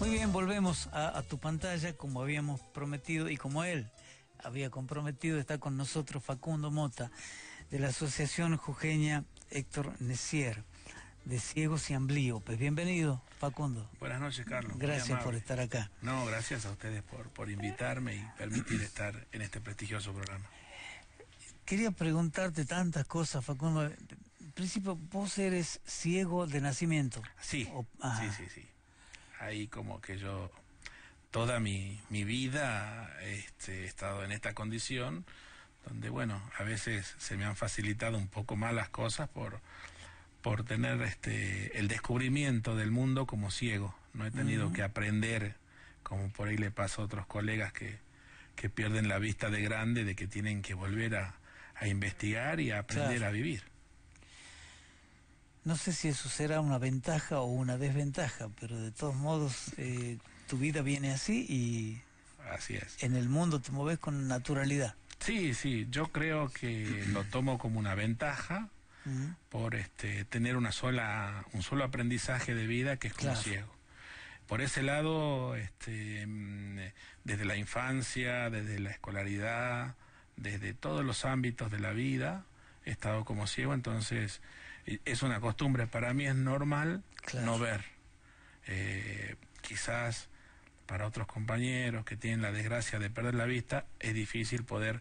Muy bien, volvemos a, tu pantalla como habíamos prometido y como él había comprometido. Está con nosotros Facundo Mota de la Asociación Jujeña Héctor Necier de Ciegos y Pues Bienvenido, Facundo. Buenas noches, Carlos. Gracias por estar acá. No, gracias a ustedes por, invitarme y permitir estar en este prestigioso programa. Quería preguntarte tantas cosas, Facundo. En principio, vos eres ciego de nacimiento. Sí, ah. sí, sí, sí ahí como que yo toda mi, vida este, he estado en esta condición, donde bueno, a veces se me han facilitado un poco más las cosas por, por tener este, el descubrimiento del mundo como ciego. No he tenido que aprender, como por ahí le pasa a otros colegas que, pierden la vista de grande, de que tienen que volver a, investigar y a aprender a vivir. No sé si eso será una ventaja o una desventaja, pero de todos modos eh, tu vida viene así y así es. en el mundo te moves con naturalidad. Sí, sí, yo creo que lo tomo como una ventaja por este, tener una sola, un solo aprendizaje de vida que es como ciego por ese lado, este, mm, desde la infancia, desde la escolaridad, desde todos los ámbitos de la vida, he estado como ciego, entonces es una costumbre, para mí es normal no ver. Eh, quizás para otros compañeros que tienen la desgracia de perder la vista, es difícil poder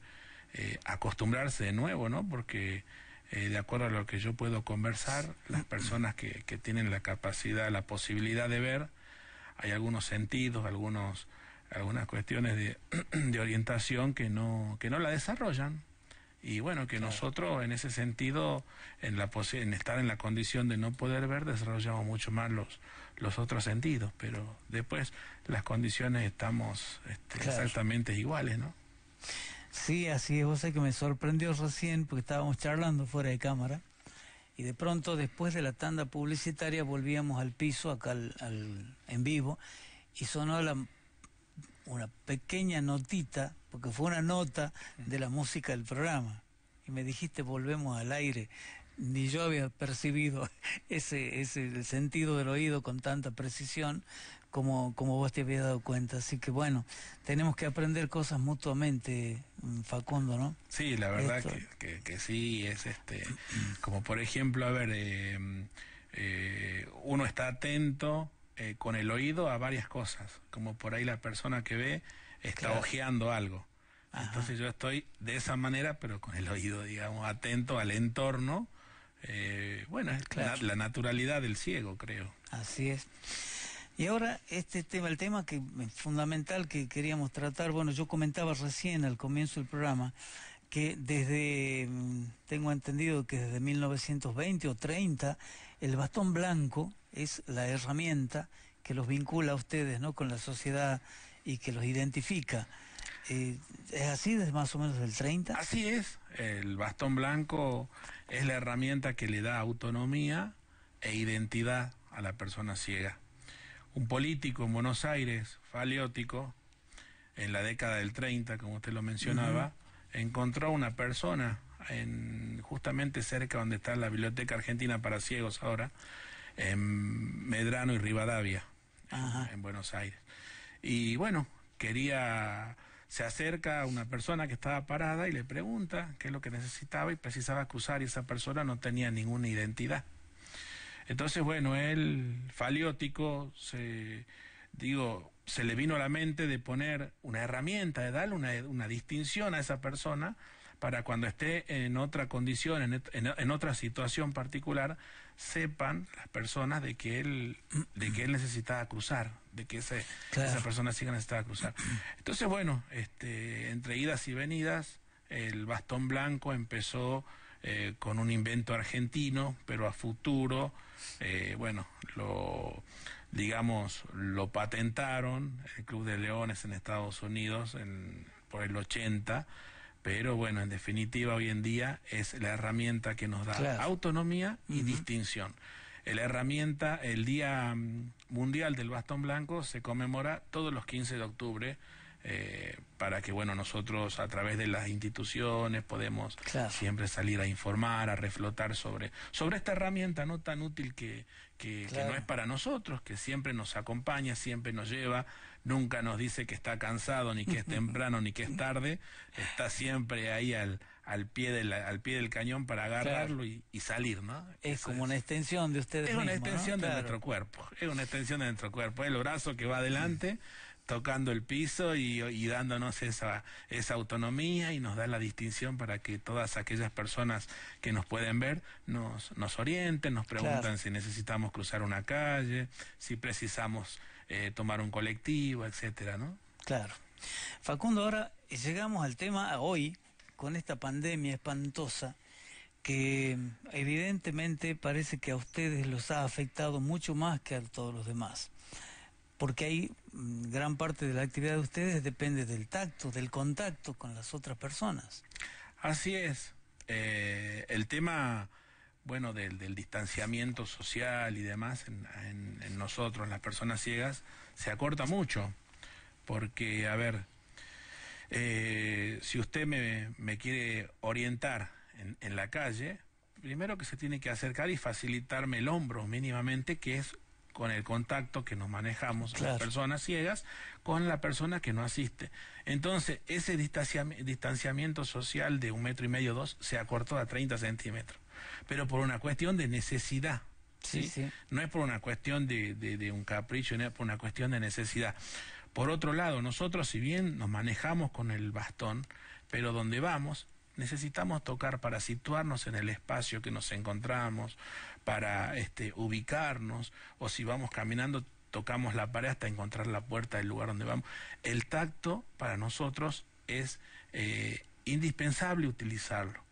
eh, acostumbrarse de nuevo, ¿no? Porque eh, de acuerdo a lo que yo puedo conversar, las personas que, que tienen la capacidad, la posibilidad de ver, hay algunos sentidos, algunos algunas cuestiones de, de orientación que no que no la desarrollan y bueno, que nosotros en ese sentido, en, la en estar en la condición de no poder ver, desarrollamos mucho más los, los otros sentidos, pero después las condiciones estamos este, exactamente iguales, ¿no? Sí, así es, José, que me sorprendió recién porque estábamos charlando fuera de cámara y de pronto después de la tanda publicitaria volvíamos al piso, acá en vivo, y sonó la una pequeña notita, porque fue una nota de la música del programa. Y me dijiste, volvemos al aire. Ni yo había percibido ese, ese el sentido del oído con tanta precisión como, como vos te habías dado cuenta. Así que bueno, tenemos que aprender cosas mutuamente, Facundo, ¿no? Sí, la verdad que, que, sí, es este, como por ejemplo, a ver, em, eh, uno está atento eh, con el oído a varias cosas, como por ahí la persona que ve está ojeando algo. Entonces yo estoy de esa manera, pero con el oído, digamos, atento al entorno. Eh, bueno, es la, naturalidad del ciego, creo. Así es. Y ahora este tema, el tema que eh, fundamental que queríamos tratar, bueno, yo comentaba recién al comienzo del programa que desde mm, tengo entendido que desde 1920 o 30 el bastón blanco es la herramienta que los vincula a ustedes ¿no? con la sociedad y que los identifica. Eh, ¿Es así desde más o menos el 30? Así es. El bastón blanco es la herramienta que le da autonomía e identidad a la persona ciega. Un político en Buenos Aires, faliótico, en la década del 30, como usted lo mencionaba, encontró a una persona justamente cerca donde está la Biblioteca Argentina para Ciegos ahora, en Medrano y Rivadavia, en, Buenos Aires. Y bueno, quería se acerca a una persona que estaba parada y le pregunta qué es lo que necesitaba y precisaba acusar y esa persona no tenía ninguna identidad. Entonces, bueno, el faliótico se digo, se le vino a la mente de poner una herramienta, de darle una, una distinción a esa persona para cuando esté en otra condición, en, en, otra situación particular, sepan las personas de que él, de que él necesitaba cruzar, de que ese, esa persona sí que necesitaba cruzar. Entonces, bueno, este, entre idas y venidas, el bastón blanco empezó eh, con un invento argentino, pero a futuro, eh, bueno, lo digamos, lo patentaron el Club de Leones en Estados Unidos en, por el 80 pero bueno, en definitiva, hoy en día es la herramienta que nos da autonomía y distinción. Eh, la herramienta, el Día mm, Mundial del Bastón Blanco se conmemora todos los 15 de octubre. Eh, para que bueno nosotros a través de las instituciones podemos siempre salir a informar, a reflotar sobre, sobre esta herramienta no tan útil que, que, no es para nosotros, que siempre nos acompaña, siempre nos lleva, nunca nos dice que está cansado, ni que es temprano, ni que es tarde, está siempre ahí al, al, pie, del, al pie del cañón para agarrarlo y, salir, ¿no? Es como una extensión de ustedes. Es una extensión de nuestro cuerpo, es una extensión de nuestro cuerpo, el brazo que va adelante tocando el piso y, dándonos esa, autonomía y nos da la distinción para que todas aquellas personas que nos pueden ver nos, nos orienten, nos preguntan si necesitamos cruzar una calle, si precisamos eh, tomar un colectivo, etcétera, ¿no? Claro. Facundo, ahora llegamos al tema hoy, con esta pandemia espantosa, que evidentemente parece que a ustedes los ha afectado mucho más que a todos los demás porque ahí, mm, gran parte de la actividad de ustedes depende del tacto, del contacto con las otras personas. Así es. Eh, el tema, bueno, del, distanciamiento social y demás en, nosotros, en las personas ciegas, se acorta mucho. Porque, a ver, eh, si usted me, quiere orientar en, en la calle, primero que se tiene que acercar y facilitarme el hombro mínimamente, que es con el contacto que nos manejamos las personas ciegas con la persona que no asiste. Entonces, ese distanciamiento social de un metro y medio, dos, se acortó a 30 centímetros, pero por una cuestión de necesidad. ¿sí? Sí, No es por una cuestión de, de un capricho, no es por una cuestión de necesidad. Por otro lado, nosotros si bien nos manejamos con el bastón, pero donde vamos necesitamos tocar para situarnos en el espacio que nos encontramos, para este, ubicarnos, o si vamos caminando, tocamos la pared hasta encontrar la puerta del lugar donde vamos. El tacto para nosotros es eh, indispensable utilizarlo.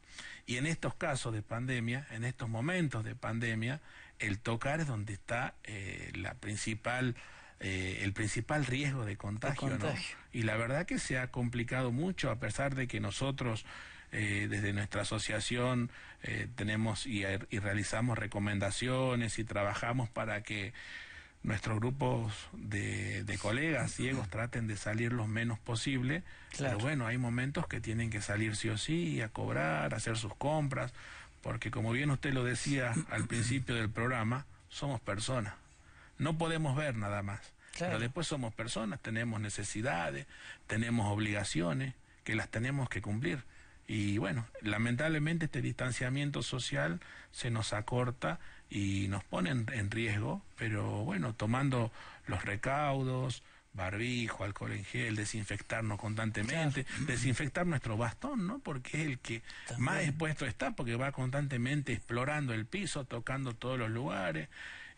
Y en estos casos de pandemia, en estos momentos de pandemia, el tocar es donde está eh, la principal, eh, el principal riesgo de contagio. Y la verdad que se ha complicado mucho, a pesar de que nosotros eh, desde nuestra asociación eh, tenemos er, y, realizamos recomendaciones y trabajamos para que nuestros grupos de, colegas ciegos traten de salir lo menos posible. Pero bueno, hay momentos que tienen que salir sí o sí, a cobrar, hacer sus compras, porque como bien usted lo decía al principio del programa, somos personas. No podemos ver nada más. Pero después somos personas, tenemos necesidades, tenemos obligaciones que las tenemos que cumplir. Y bueno, lamentablemente este distanciamiento social se nos acorta y nos pone en riesgo, pero bueno, tomando los recaudos, barbijo, alcohol en gel, desinfectarnos constantemente, desinfectar nuestro bastón, ¿no? Porque es el que más expuesto está, porque va constantemente explorando el piso, tocando todos los lugares,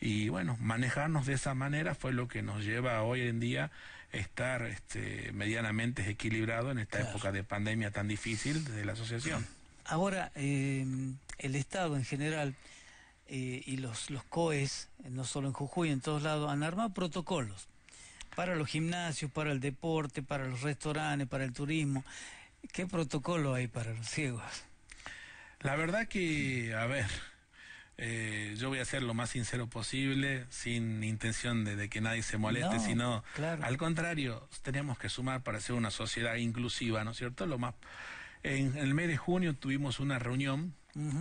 y bueno, manejarnos de esa manera fue lo que nos lleva hoy en día estar este, medianamente desequilibrado en esta época de pandemia tan difícil de la asociación. Ahora, em, el Estado en general eh, y los, los COES, no solo en Jujuy, en todos lados, han armado protocolos para los gimnasios, para el deporte, para los restaurantes, para el turismo. ¿Qué protocolo hay para los ciegos? La verdad que, a ver, eh, yo voy a ser lo más sincero posible, sin intención de, que nadie se moleste, sino al contrario, tenemos que sumar para ser una sociedad inclusiva, ¿no es cierto? Lo más en, el mes de junio tuvimos una reunión,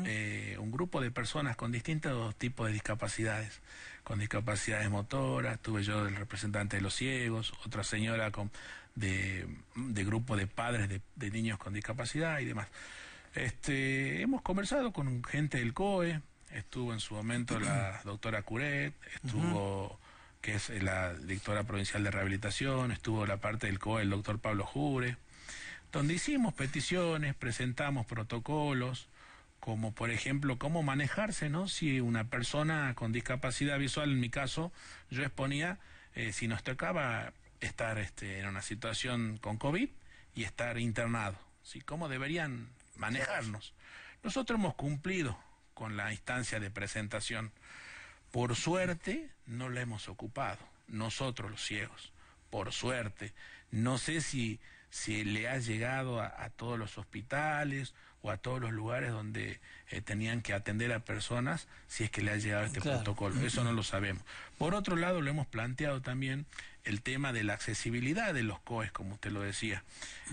eh, un grupo de personas con distintos tipos de discapacidades, con discapacidades motoras, tuve yo el representante de los ciegos, otra señora con, de, grupo de padres de, niños con discapacidad y demás. Este, hemos conversado con gente del COE, estuvo en su momento la doctora Curet, estuvo, que es la directora provincial de rehabilitación, estuvo la parte del COE, el doctor Pablo Jure, donde hicimos peticiones, presentamos protocolos, como por ejemplo cómo manejarse, ¿no? Si una persona con discapacidad visual, en mi caso, yo exponía, eh, si nos tocaba estar este, en una situación con COVID y estar internado, ¿sí? ¿Cómo deberían manejarnos? Nosotros hemos cumplido con la instancia de presentación. Por suerte no la hemos ocupado, nosotros los ciegos, por suerte. No sé si, si le ha llegado a, todos los hospitales o a todos los lugares donde eh, tenían que atender a personas, si es que le ha llegado este protocolo. Eso no lo sabemos. Por otro lado, lo hemos planteado también el tema de la accesibilidad de los COEs, como usted lo decía.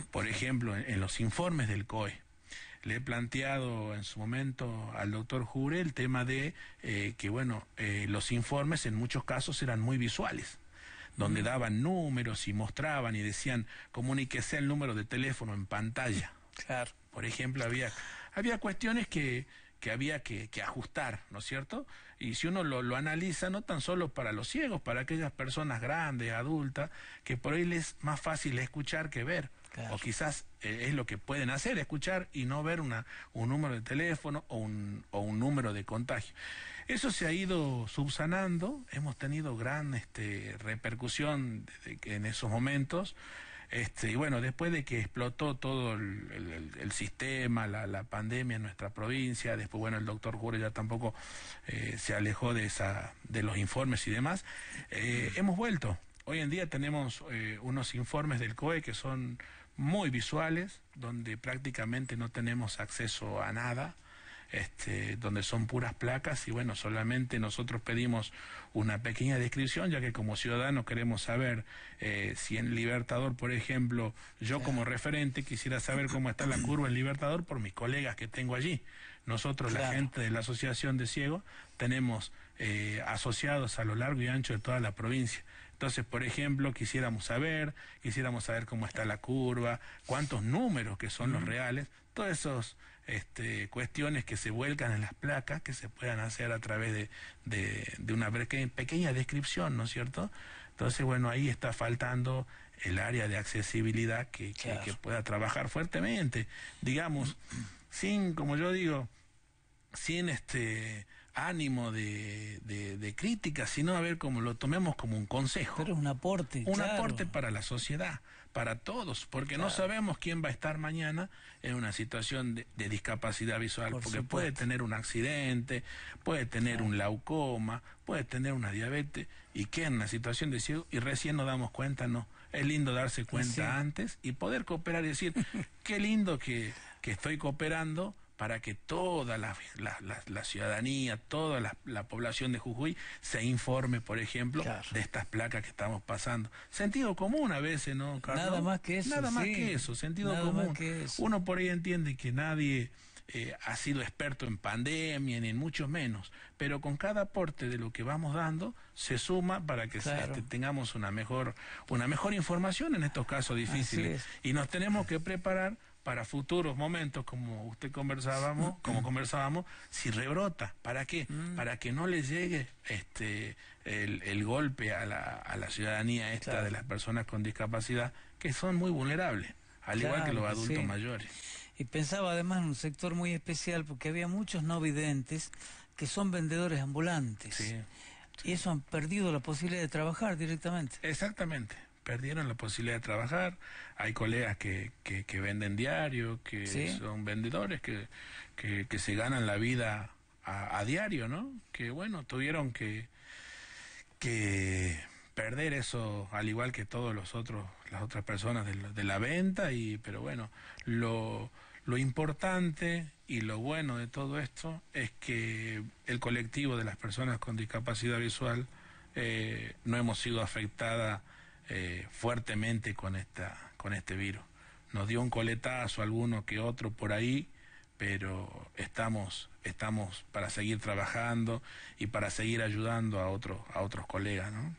Por ejemplo, en los informes del COE, le he planteado en su momento al doctor Jure el tema de eh, que, bueno, eh, los informes en muchos casos eran muy visuales donde mm. daban números y mostraban y decían comuníquese el número de teléfono en pantalla. Claro. Por ejemplo, había, había cuestiones que, que había que, que, ajustar, ¿no es cierto? Y si uno lo, lo, analiza, no tan solo para los ciegos, para aquellas personas grandes, adultas, que por ahí les es más fácil escuchar que ver. O quizás eh, es lo que pueden hacer, escuchar y no ver una, un número de teléfono o un, o un número de contagio. Eso se ha ido subsanando, hemos tenido gran este, repercusión en esos momentos. Este, y bueno, después de que explotó todo el, sistema, la, pandemia en nuestra provincia, después, bueno, el doctor Jure ya tampoco eh, se alejó de, esa, de los informes y demás, eh, hemos vuelto. Hoy en día tenemos unos informes del COE que son muy visuales, donde prácticamente no tenemos acceso a nada, este, donde son puras placas y bueno, solamente nosotros pedimos una pequeña descripción, ya que como ciudadanos queremos saber eh, si en Libertador, por ejemplo, yo como referente quisiera saber cómo está la curva en Libertador por mis colegas que tengo allí. Nosotros, la gente de la Asociación de Ciegos, tenemos eh, asociados a lo largo y ancho de toda la provincia. Entonces, por ejemplo, quisiéramos saber, quisiéramos saber cómo está la curva, cuántos números que son los reales, todas esas este, cuestiones que se vuelcan en las placas, que se puedan hacer a través de, una pequeña descripción, ¿no es cierto? Entonces, bueno, ahí está faltando el área de accesibilidad que, que pueda trabajar fuertemente, digamos, sin, como yo digo, sin este ánimo de, crítica, sino a ver cómo lo tomemos como un consejo. Pero es un aporte. Un aporte para la sociedad, para todos, porque no sabemos quién va a estar mañana en una situación de, discapacidad visual, porque puede tener un accidente, puede tener un glaucoma, puede tener una diabetes, y que en una situación de ciego, y recién nos damos cuenta, no. Es lindo darse cuenta antes y poder cooperar y decir, qué lindo que, que estoy cooperando para que toda la, ciudadanía, toda la, población de Jujuy se informe, por ejemplo, de estas placas que estamos pasando. Sentido común a veces, ¿no? Carlos? Nada más que eso. Nada más que eso, sentido común. Uno por ahí entiende que nadie... Eh, ha sido experto en pandemia, ni en mucho menos, pero con cada aporte de lo que vamos dando se suma para que este, tengamos una mejor, una mejor información en estos casos difíciles. Y nos tenemos que preparar para futuros momentos, como usted conversábamos, como conversábamos, si rebrota, ¿para qué? Mm. Para que no le llegue este el, golpe a la, ciudadanía esta de las personas con discapacidad, que son muy vulnerables, al igual que los adultos mayores. Y pensaba además en un sector muy especial, porque había muchos no videntes que son vendedores ambulantes. Y eso han perdido la posibilidad de trabajar directamente. Exactamente perdieron la posibilidad de trabajar. Hay colegas que, que, venden diario, que son vendedores, que, que, se ganan la vida a, diario, ¿no? Que bueno, tuvieron que, que perder eso al igual que todos los otros las otras personas de la, venta y pero bueno lo, lo importante y lo bueno de todo esto es que el colectivo de las personas con discapacidad visual eh, no hemos sido afectadas eh, fuertemente con, esta, con este virus. Nos dio un coletazo alguno que otro por ahí, pero estamos, estamos para seguir trabajando y para seguir ayudando a, otros a otros colegas. ¿no?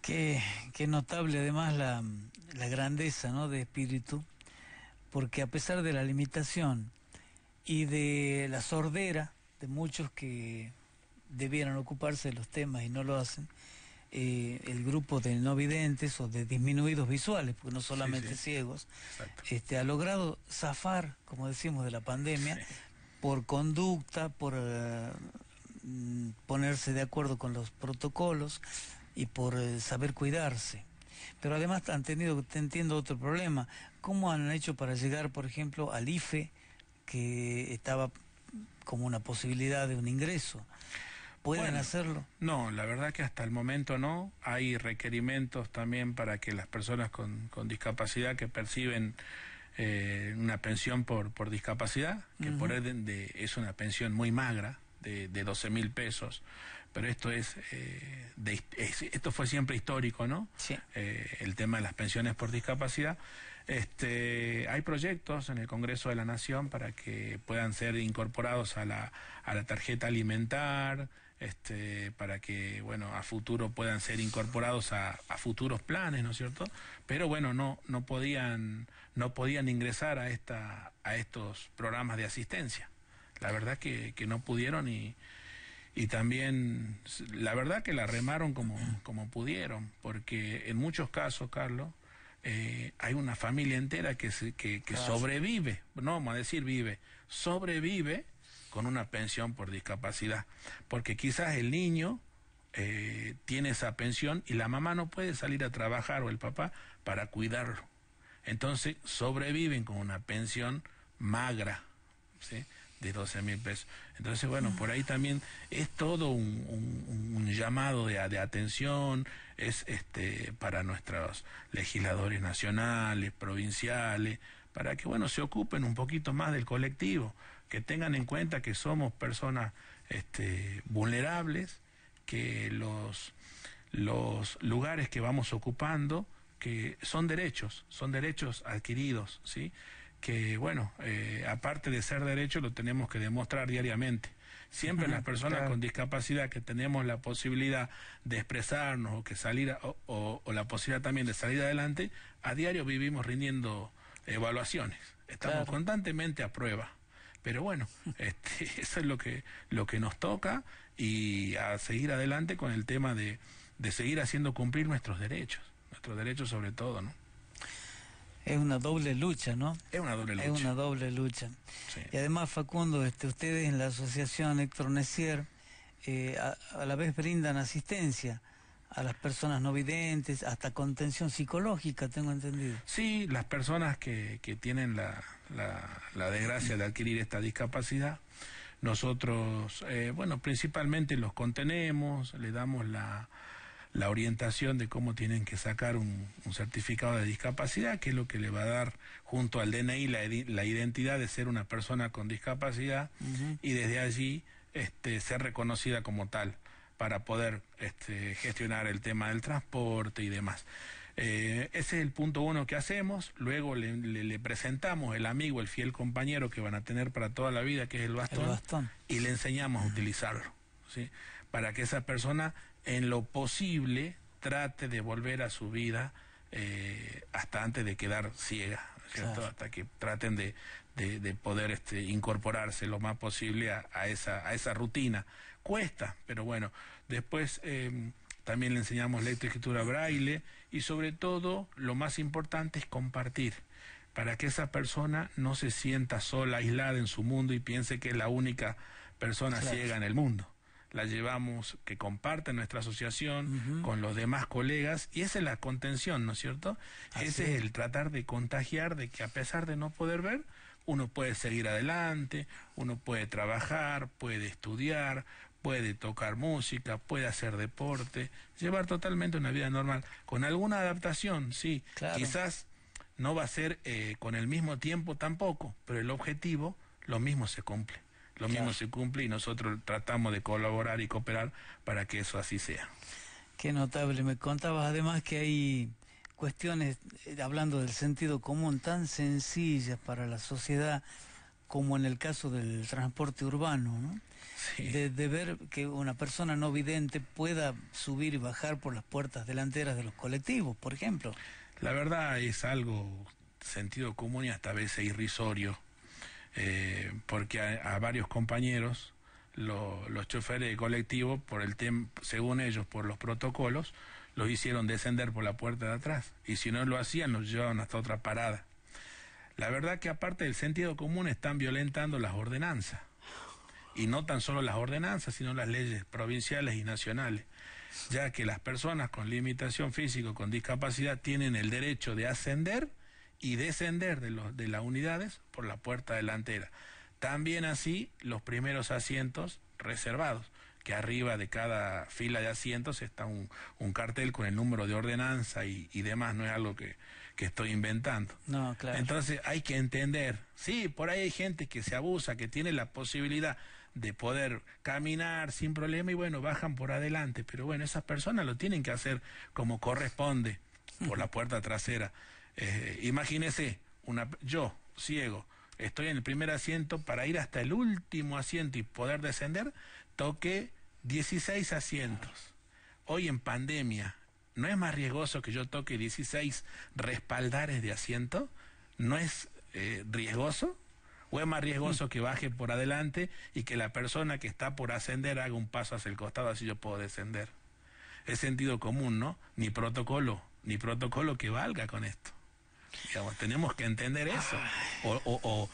Qué, qué, notable además la, la grandeza ¿no? de espíritu, porque a pesar de la limitación y de la sordera de muchos que debieran ocuparse de los temas y no lo hacen, eh, el grupo de no videntes o de disminuidos visuales, porque no solamente ciegos, este, ha logrado zafar, como decimos, de la pandemia por conducta, por eh, ponerse de acuerdo con los protocolos y por eh, saber cuidarse pero además han tenido, te entiendo, otro problema. ¿Cómo han hecho para llegar, por ejemplo, al IFE, que estaba como una posibilidad de un ingreso? ¿Pueden hacerlo? No, la verdad que hasta el momento no. Hay requerimientos también para que las personas con, discapacidad que perciben eh, una pensión por, por discapacidad, que por orden es una pensión muy magra, de, de 12 mil pesos, pero esto eh, es, esto fue siempre histórico, ¿no? Sí. Eh, el tema de las pensiones por discapacidad. Este, hay proyectos en el Congreso de la Nación para que puedan ser incorporados a la, a la tarjeta alimentar, este, para que bueno, a futuro puedan ser incorporados a, futuros planes, ¿no es cierto? Pero bueno, no, no, podían, no podían ingresar a, esta, a estos programas de asistencia. La verdad que, no pudieron y, y también la verdad que la remaron como, como pudieron, porque en muchos casos, Carlos, eh, hay una familia entera que, que, sobrevive, no vamos a decir vive, sobrevive con una pensión por discapacidad, porque quizás el niño eh, tiene esa pensión y la mamá no puede salir a trabajar o el papá para cuidarlo. Entonces sobreviven con una pensión magra, de 12 mil pesos. Entonces, bueno, por ahí también es todo un, llamado de, de, atención, es este para nuestros legisladores nacionales, provinciales, para que, bueno, se ocupen un poquito más del colectivo que tengan en cuenta que somos personas este, vulnerables, que los, los lugares que vamos ocupando, que son derechos, son derechos adquiridos, ¿sí? que bueno, eh, aparte de ser derechos, lo tenemos que demostrar diariamente. Siempre las personas con discapacidad que tenemos la posibilidad de expresarnos o que salir o, la posibilidad también de salir adelante, a diario vivimos rindiendo evaluaciones. Estamos constantemente a prueba. Pero bueno, este, eso es lo que, lo que nos toca y a seguir adelante con el tema de, seguir haciendo cumplir nuestros derechos, nuestros derechos sobre todo, ¿no? Es una doble lucha, ¿no? Es una doble lucha. Es una doble lucha. Y además, Facundo, este, ustedes en la asociación Héctor eh, a, la vez brindan asistencia a las personas no videntes, hasta contención psicológica, tengo entendido. Sí, las personas que, tienen la, desgracia de adquirir esta discapacidad, nosotros, eh, bueno, principalmente los contenemos, le damos la, la orientación de cómo tienen que sacar un, certificado de discapacidad, que es lo que le va a dar junto al DNI la, identidad de ser una persona con discapacidad y desde allí este, ser reconocida como tal para poder este, gestionar el tema del transporte y demás. Eh, ese es el punto uno que hacemos, luego le, presentamos el amigo, el fiel compañero que van a tener para toda la vida, que es el bastón, y le enseñamos a utilizarlo, ¿sí? para que esa persona en lo posible trate de volver a su vida eh, hasta antes de quedar ciega, hasta que traten de, de, poder este, incorporarse lo más posible a, esa, a esa rutina cuesta, pero bueno, después eh, también le enseñamos lectura, escritura, braille y sobre todo lo más importante es compartir para que esa persona no se sienta sola, aislada en su mundo y piense que es la única persona ciega en el mundo. La llevamos que comparte nuestra asociación con los demás colegas y esa es la contención, ¿no es cierto? Ese es el tratar de contagiar de que a pesar de no poder ver, uno puede seguir adelante, uno puede trabajar, puede estudiar, puede tocar música, puede hacer deporte, llevar totalmente una vida normal, con alguna adaptación, sí, quizás no va a ser eh, con el mismo tiempo tampoco, pero el objetivo, lo mismo se cumple, lo mismo se cumple y nosotros tratamos de colaborar y cooperar para que eso así sea. Qué notable, me contabas además que hay cuestiones, eh, hablando del sentido común, tan sencillas para la sociedad como en el caso del transporte urbano, ¿no? de, ver que una persona no vidente pueda subir y bajar por las puertas delanteras de los colectivos, por ejemplo. La verdad es algo sentido común y hasta a veces irrisorio, eh, porque a, varios compañeros, los choferes de colectivo, por el según ellos, por los protocolos, los hicieron descender por la puerta de atrás. Y si no lo hacían, los llevaban hasta otra parada. La verdad que aparte del sentido común están violentando las ordenanzas y no tan solo las ordenanzas, sino las leyes provinciales y nacionales, ya que las personas con limitación física o con discapacidad tienen el derecho de ascender y descender de, los, de las unidades por la puerta delantera. También así los primeros asientos reservados, que arriba de cada fila de asientos está un, un cartel con el número de ordenanza y, demás, no es algo que, que, estoy inventando. No, claro. Entonces hay que entender, sí, por ahí hay gente que se abusa, que tiene la posibilidad de poder caminar sin problema y bueno, bajan por adelante. Pero bueno, esas personas lo tienen que hacer como corresponde, por la puerta trasera. Eh, imagínese, una, yo, ciego, estoy en el primer asiento para ir hasta el último asiento y poder descender, toque 16 asientos. Hoy en pandemia, ¿no es más riesgoso que yo toque 16 respaldares de asiento? ¿No es eh, riesgoso? o es más riesgoso que baje por adelante y que la persona que está por ascender haga un paso hacia el costado, así yo puedo descender. Es sentido común, ¿no? Ni protocolo, ni protocolo que valga con esto. Digamos, tenemos que entender eso. o,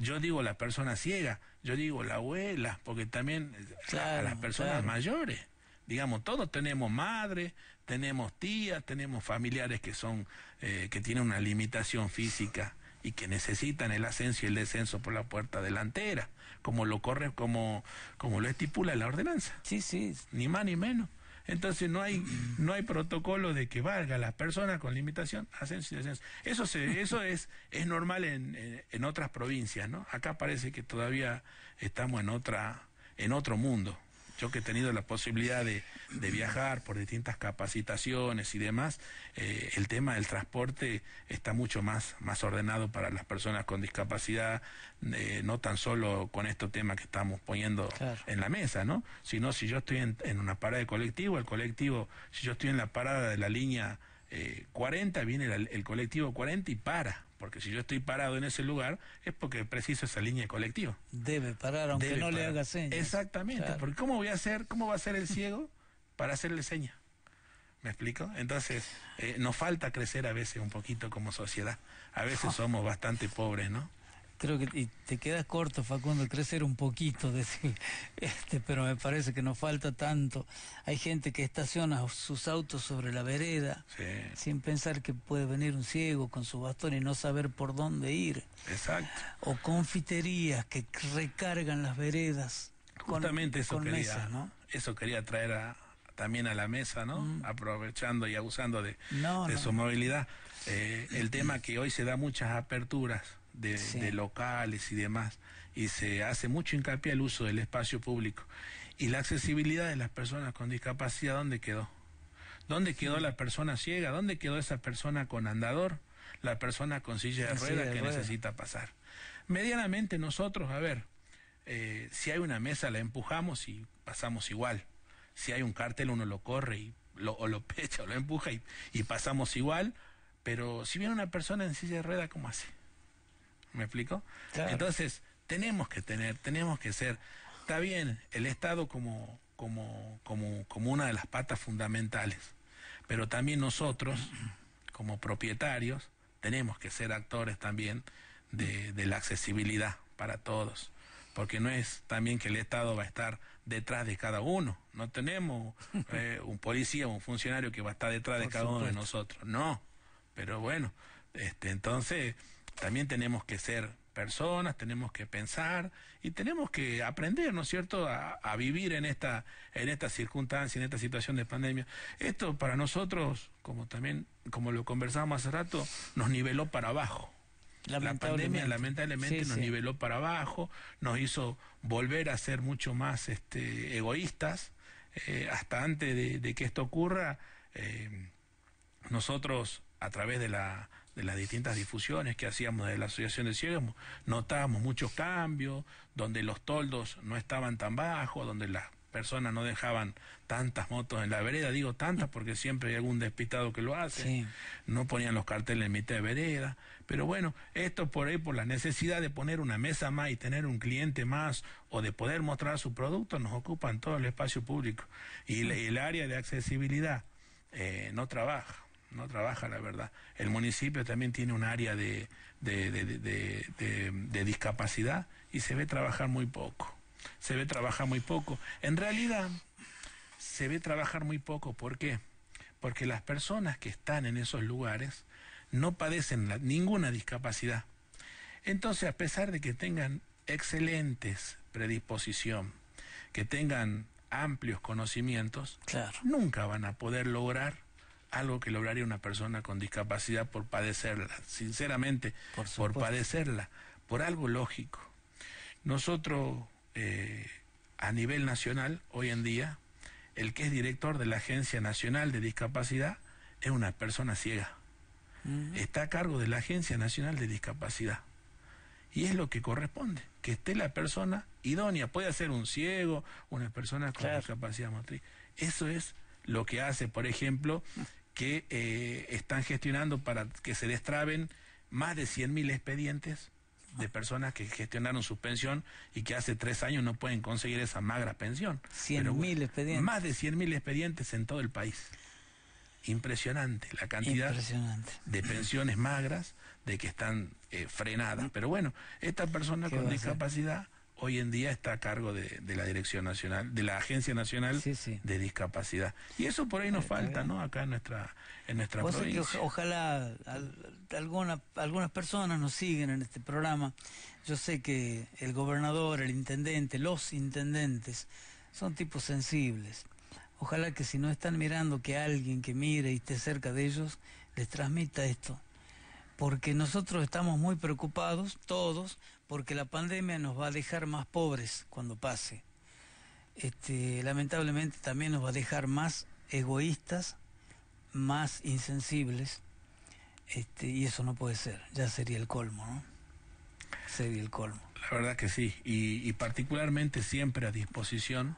yo digo la persona ciega, yo digo la abuela, porque también eh, a las personas mayores. Digamos, todos tenemos madres, tenemos tías, tenemos familiares que son, eh, que tienen una limitación física y que necesitan el ascenso y el descenso por la puerta delantera, como lo corre, como, como lo estipula la ordenanza. Sí, sí. Ni más ni menos. Entonces no hay, no hay protocolo de que valga las personas con limitación, ascenso y descenso. Eso se, eso es, es normal en, en, otras provincias, ¿no? Acá parece que todavía estamos en otra, en otro mundo yo que he tenido la posibilidad de, viajar por distintas capacitaciones y demás, eh, el tema del transporte está mucho más, más ordenado para las personas con discapacidad, eh, no tan solo con estos temas que estamos poniendo en la mesa, ¿no? Sino si yo estoy en, una parada de colectivo, el colectivo, si yo estoy en la parada de la línea 40, eh, viene el colectivo 40 y para. Porque si yo estoy parado en ese lugar, es porque preciso esa línea colectiva. Debe parar, aunque no le haga señas. Exactamente, porque ¿cómo voy a hacer, cómo va a ser el ciego para hacerle señas? ¿Me explico? Entonces, eh, nos falta crecer a veces un poquito como sociedad. A veces somos bastante pobres, ¿no? creo que te quedas corto, Facundo, crecer un poquito, decir, este, pero me parece que no falta tanto. Hay gente que estaciona sus autos sobre la vereda sin pensar que puede venir un ciego con su bastón y no saber por dónde ir. Exacto. O confiterías que recargan las veredas. Justamente con, eso quería, ¿no? eso quería traer a, también a la mesa, ¿no? Mm. Aprovechando y abusando de, su movilidad. Eh, el tema que hoy se da muchas aperturas de, locales y demás. Y se hace mucho hincapié al uso del espacio público. Y la accesibilidad de las personas con discapacidad, ¿dónde quedó? ¿Dónde quedó la persona ciega? ¿Dónde quedó esa persona con andador? La persona con silla de ruedas que necesita pasar. Medianamente nosotros, a ver, eh, si hay una mesa la empujamos y pasamos igual. Si hay un cartel uno lo corre y lo, o lo pecha o lo empuja y, y pasamos igual. Pero si viene una persona en silla de rueda, ¿cómo hace? ¿Me explico? Entonces, tenemos que tener, tenemos que ser. Está bien, el Estado como, como, como, como una de las patas fundamentales, pero también nosotros, como propietarios, tenemos que ser actores también de, la accesibilidad para todos porque no es también que el Estado va a estar detrás de cada uno. No tenemos eh, un policía o un funcionario que va a estar detrás de cada uno de nosotros. No, pero bueno, este, entonces también tenemos que ser personas, tenemos que pensar y tenemos que aprender, ¿no es cierto?, a, vivir en esta, en esta circunstancia, en esta situación de pandemia. Esto para nosotros, como también, como lo conversábamos hace rato, nos niveló para abajo. La pandemia lamentablemente nos niveló para abajo, nos hizo volver a ser mucho más este, egoístas. Eh, hasta antes de, que esto ocurra, eh, nosotros a través de la de las distintas difusiones que hacíamos de la Asociación de Ciegos, notábamos muchos cambios, donde los toldos no estaban tan bajos, donde las personas no dejaban tantas motos en la vereda, digo tantas porque siempre hay algún despistado que lo hace, no ponían los carteles en mitad de vereda, pero bueno, esto por ahí, por la necesidad de poner una mesa más y tener un cliente más o de poder mostrar su producto, nos ocupan todo el espacio público y el, área de accesibilidad eh, no trabaja no trabaja la verdad. El municipio también tiene un área de, discapacidad y se ve trabajar muy poco. Se ve trabajar muy poco. En realidad, se ve trabajar muy poco. ¿Por qué? Porque las personas que están en esos lugares no padecen ninguna discapacidad. Entonces, a pesar de que tengan excelentes predisposición, que tengan amplios conocimientos, nunca van a poder lograr algo que lograría una persona con discapacidad por padecerla, sinceramente, por, padecerla, por algo lógico. Nosotros, eh, a nivel nacional, hoy en día, el que es director de la Agencia Nacional de Discapacidad es una persona ciega. Está a cargo de la Agencia Nacional de Discapacidad. Y es lo que corresponde, que esté la persona idónea. Puede ser un ciego, una persona con discapacidad motriz. Eso es lo que hace, por ejemplo, que eh, están gestionando para que se destraben más de 100.000 expedientes de personas que gestionaron su pensión y que hace tres años no pueden conseguir esa magra pensión. 100.000 expedientes. Más de 100.000 expedientes en todo el país. Impresionante la cantidad de pensiones magras de que están eh, frenadas. Mm. Pero bueno, esta persona con discapacidad hoy en día está a cargo de, la Dirección Nacional, de la Agencia Nacional de Discapacidad. Y eso por ahí nos falta, ¿no? Acá en nuestra, en nuestra provincia. ojalá alguna, algunas personas nos siguen en este programa. Yo sé que el gobernador, el intendente, los intendentes son tipos sensibles. Ojalá que si no están mirando, que alguien que mire y esté cerca de ellos les transmita esto porque nosotros estamos muy preocupados, todos, porque la pandemia nos va a dejar más pobres cuando pase. Este, lamentablemente también nos va a dejar más egoístas, más insensibles, este, y eso no puede ser, ya sería el colmo, ¿no? Sería el colmo. La verdad que sí, y, particularmente siempre a disposición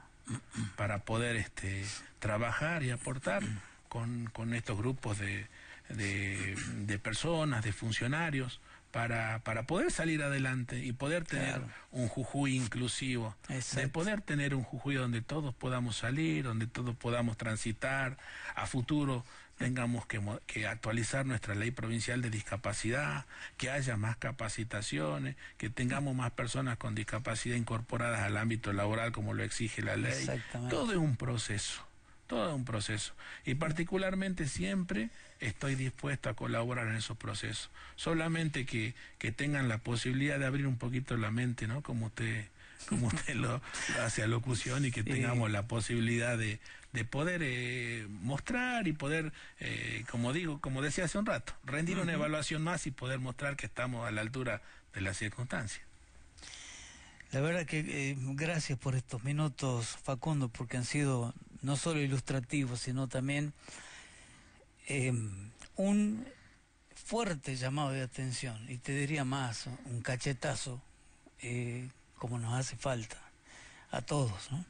para poder este, trabajar y aportar con estos grupos de, de, personas, de funcionarios, para, poder salir adelante y poder tener un Jujuy inclusivo, de poder tener un Jujuy donde todos podamos salir, donde todos podamos transitar, a futuro tengamos que, que, actualizar nuestra ley provincial de discapacidad, que haya más capacitaciones, que tengamos más personas con discapacidad incorporadas al ámbito laboral como lo exige la ley. Todo es un proceso todo un proceso. Y particularmente siempre estoy dispuesto a colaborar en esos procesos. Solamente que, tengan la posibilidad de abrir un poquito la mente, ¿no? Como usted, como usted lo, hace a locución y que tengamos la posibilidad de, poder eh, mostrar y poder, eh, como digo, como decía hace un rato, rendir una evaluación más y poder mostrar que estamos a la altura de las circunstancias. La verdad que eh, gracias por estos minutos, Facundo, porque han sido no solo ilustrativo, sino también em, un fuerte llamado de atención, y te diría más, un cachetazo, eh, como nos hace falta, a todos, ¿no?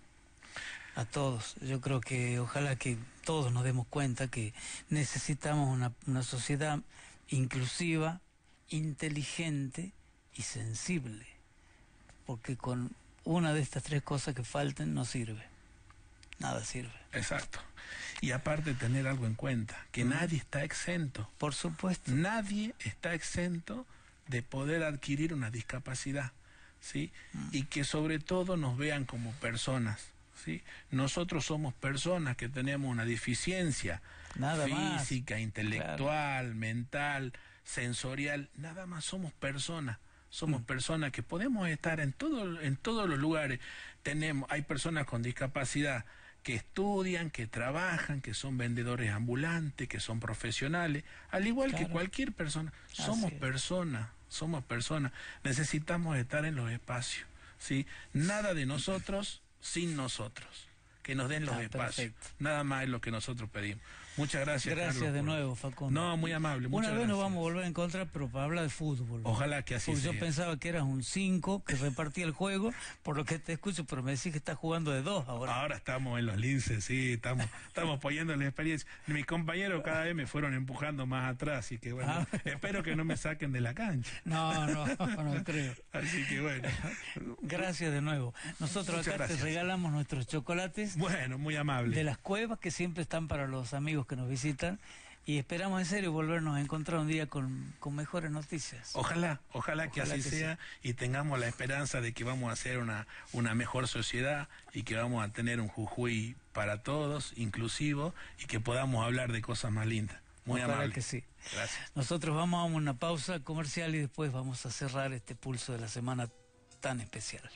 A todos. Yo creo que ojalá que todos nos demos cuenta que necesitamos una, una sociedad inclusiva, inteligente y sensible, porque con una de estas tres cosas que falten no sirve nada sirve. Exacto. Y aparte tener algo en cuenta, que nadie está exento. Por supuesto. Nadie está exento de poder adquirir una discapacidad, ¿sí? Mm. Y que sobre todo nos vean como personas. ¿Sí? Nosotros somos personas que tenemos una deficiencia física, intelectual, mental, sensorial, nada más somos personas. Somos mm. personas que podemos estar en, todo, en todos los lugares. Tenemos, hay personas con discapacidad que estudian, que trabajan, que son vendedores ambulantes, que son profesionales, al igual que cualquier persona. Somos personas, somos personas. Necesitamos estar en los espacios, ¿sí? Nada de nosotros sin nosotros que nos den los ah, espacios. Nada más es lo que nosotros pedimos. Muchas gracias. Gracias de nuevo, Facundo. No, muy amable. Una vez nos vamos a volver en contra, pero para hablar de fútbol. Ojalá que así sea. Yo pensaba que eras un 5 que repartía el juego, por lo que te escucho, pero me decís que estás jugando de dos ahora. Ahora estamos en los linces, sí, estamos, estamos apoyando la experiencia. Mis compañeros cada vez me fueron empujando más atrás, así que bueno, ah. espero que no me saquen de la cancha. No, no, no creo. Así que bueno. Gracias de nuevo. Nosotros acá te regalamos nuestros chocolates bueno, muy amable. De las cuevas que siempre están para los amigos que nos visitan. Y esperamos en serio volvernos a encontrar un día con, mejores noticias. Ojalá, ojalá, que así sea y tengamos la esperanza de que vamos a ser una, una mejor sociedad y que vamos a tener un Jujuy para todos, inclusivo, y que podamos hablar de cosas más lindas. Muy ojalá amable. que sí. Gracias. Nosotros vamos a una pausa comercial y después vamos a cerrar este pulso de la semana tan especial.